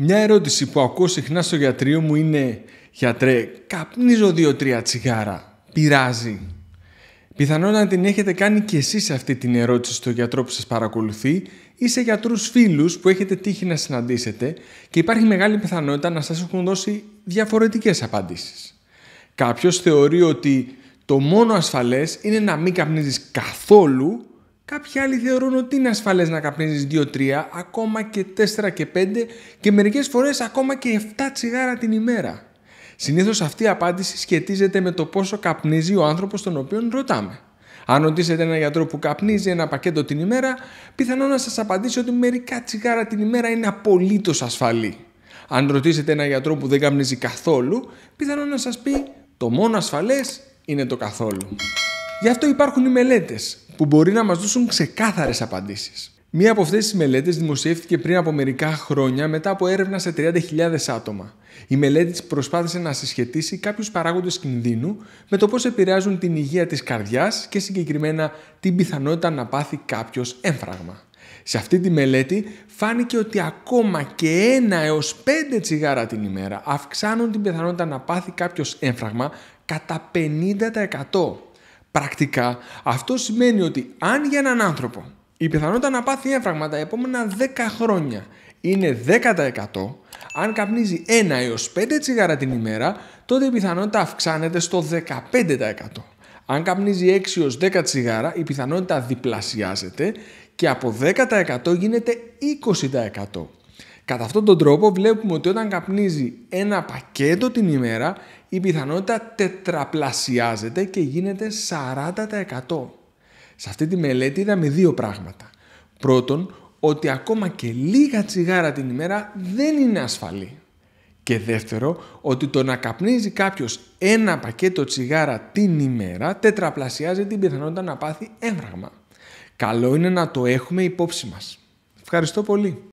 Μια ερώτηση που ακούω συχνά στο γιατρείο μου είναι «Γιατρέ, καπνίζω δύο-τρία τσιγάρα. Πειράζει». Πιθανόν να την έχετε κάνει και εσείς αυτή την ερώτηση στο γιατρό που σας παρακολουθεί ή σε γιατρούς φίλους που έχετε τύχει να συναντήσετε και υπάρχει μεγάλη πιθανότητα να σας έχουν δώσει διαφορετικές απαντήσεις. Κάποιος θεωρεί ότι το μόνο ασφαλές είναι να μην καπνίζεις καθόλου Κάποιοι άλλοι θεωρούν ότι είναι ασφαλές να καπνίζεις 2-3, ακόμα και 4 και 5 και μερικές φορές ακόμα και 7 τσιγάρα την ημέρα. Συνήθως αυτή η απάντηση σχετίζεται με το πόσο καπνίζει ο άνθρωπος τον οποίο ρωτάμε. Αν ρωτήσετε έναν γιατρό που καπνίζει ένα πακέτο την ημέρα, πιθανό να σας απαντήσει ότι μερικά τσιγάρα την ημέρα είναι απολύτως ασφαλή. Αν ρωτήσετε έναν γιατρό που δεν καπνίζει καθόλου, πιθανό να σας πει το μόνο ασφαλές είναι το καθόλου. Γι' αυτό υπάρχουν οι μελέτες που μπορεί να μας δώσουν ξεκάθαρες απαντήσεις. Μία από αυτές τις μελέτες δημοσιεύτηκε πριν από μερικά χρόνια μετά από έρευνα σε 30.000 άτομα. Η μελέτη προσπάθησε να συσχετίσει κάποιους παράγοντες κινδύνου με το πώς επηρεάζουν την υγεία της καρδιάς και συγκεκριμένα την πιθανότητα να πάθει κάποιος έμφραγμα. Σε αυτή τη μελέτη φάνηκε ότι ακόμα και ένα έως 5 τσιγάρα την ημέρα αυξάνουν την πιθανότητα να πάθει κάποιος έμφραγμα κατά 50%. Πρακτικά αυτό σημαίνει ότι αν για έναν άνθρωπο η πιθανότητα να πάθει έμφραγμα τα επόμενα 10 χρόνια είναι 10%, αν καπνίζει 1 έως 5 τσιγάρα την ημέρα, τότε η πιθανότητα αυξάνεται στο 15%. Αν καπνίζει 6 έως 10 τσιγάρα, η πιθανότητα διπλασιάζεται και από 10% γίνεται 20%. Κατά αυτόν τον τρόπο βλέπουμε ότι όταν καπνίζει ένα πακέτο την ημέρα η πιθανότητα τετραπλασιάζεται και γίνεται 40%. Σε αυτή τη μελέτη είδαμε δύο πράγματα. Πρώτον, ότι ακόμα και λίγα τσιγάρα την ημέρα δεν είναι ασφαλή. Και δεύτερο, ότι το να καπνίζει κάποιος ένα πακέτο τσιγάρα την ημέρα τετραπλασιάζει την πιθανότητα να πάθει έμφραγμα. Καλό είναι να το έχουμε υπόψη μας. Ευχαριστώ πολύ.